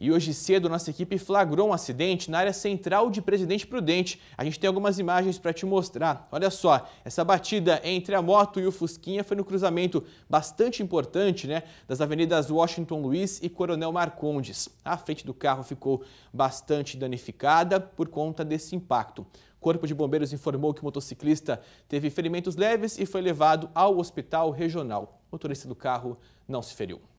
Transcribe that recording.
E hoje cedo, nossa equipe flagrou um acidente na área central de Presidente Prudente. A gente tem algumas imagens para te mostrar. Olha só, essa batida entre a moto e o Fusquinha foi no cruzamento bastante importante, né? Das avenidas Washington Luiz e Coronel Marcondes. A frente do carro ficou bastante danificada por conta desse impacto. O Corpo de Bombeiros informou que o motociclista teve ferimentos leves e foi levado ao hospital regional. O motorista do carro não se feriu.